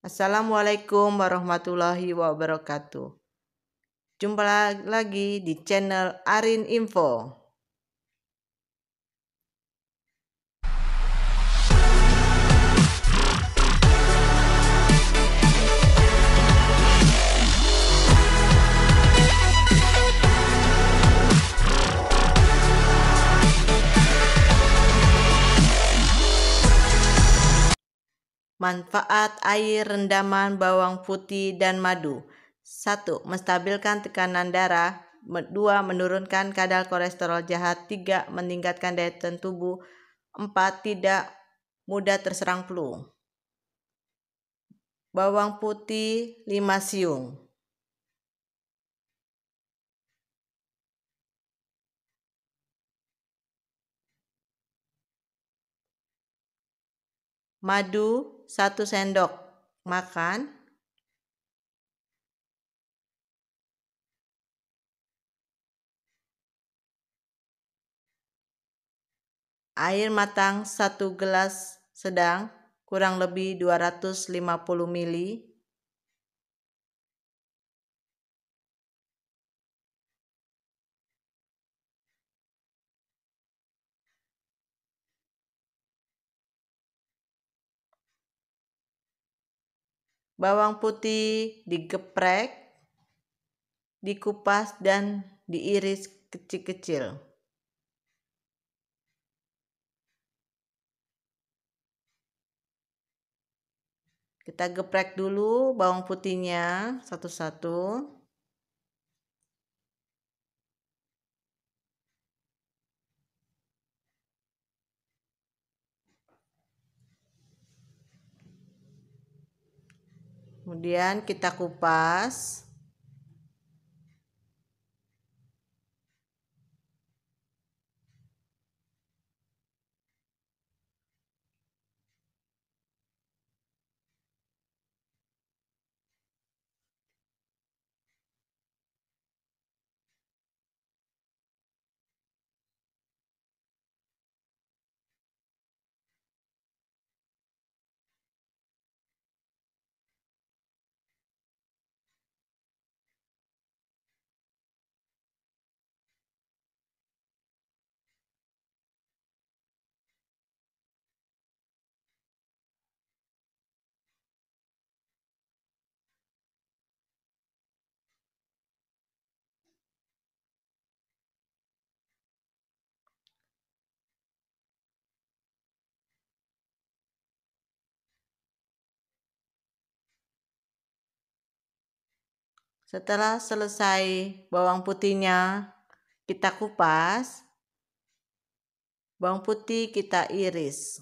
Assalamualaikum warahmatullahi wabarakatuh. Jumpa lagi di channel Arin Info. Manfaat air rendaman bawang putih dan madu. 1. Menstabilkan tekanan darah. 2. Menurunkan kadar kolesterol jahat. 3. Meningkatkan daya tahan tubuh. 4. Tidak mudah terserang flu. Bawang putih 5 siung. Madu satu sendok makan air matang satu gelas sedang kurang lebih 250 ml Bawang putih digeprek, dikupas dan diiris kecil-kecil. Kita geprek dulu bawang putihnya satu-satu. kemudian kita kupas Setelah selesai bawang putihnya kita kupas, bawang putih kita iris.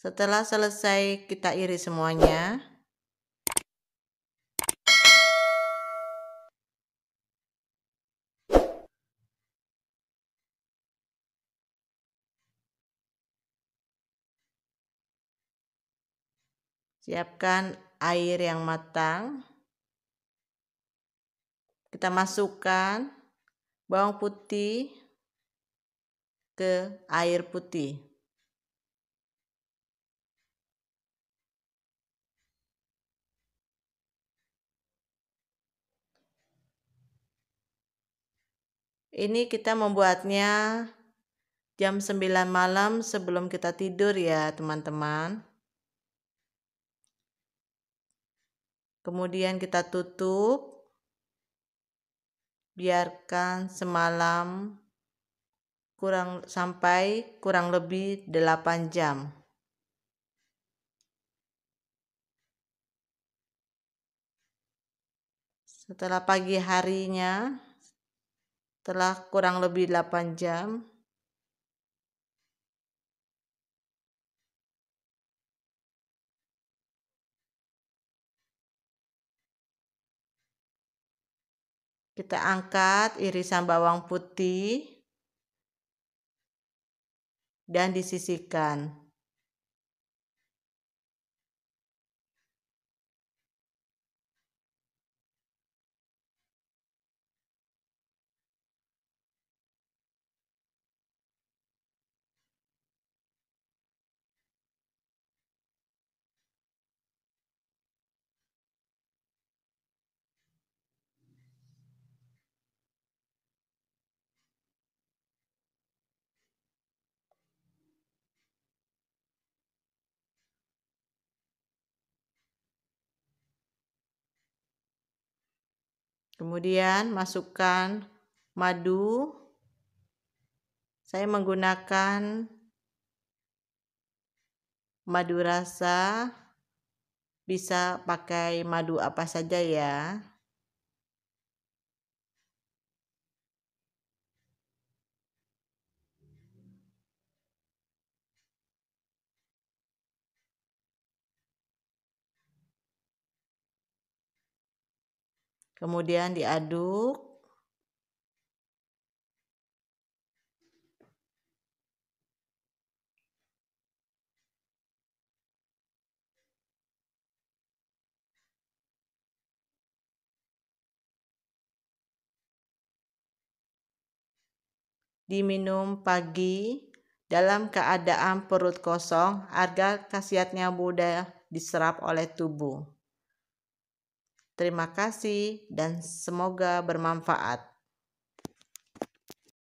Setelah selesai kita iris semuanya. Siapkan air yang matang. Kita masukkan bawang putih ke air putih. Ini kita membuatnya jam 9 malam sebelum kita tidur ya teman-teman. Kemudian kita tutup. Biarkan semalam kurang sampai kurang lebih 8 jam. Setelah pagi harinya, setelah kurang lebih 8 jam kita angkat irisan bawang putih dan disisihkan. Kemudian masukkan madu. Saya menggunakan madu rasa. Bisa pakai madu apa saja ya. kemudian diaduk diminum pagi dalam keadaan perut kosong agar khasiatnya mudah diserap oleh tubuh. Terima kasih dan semoga bermanfaat.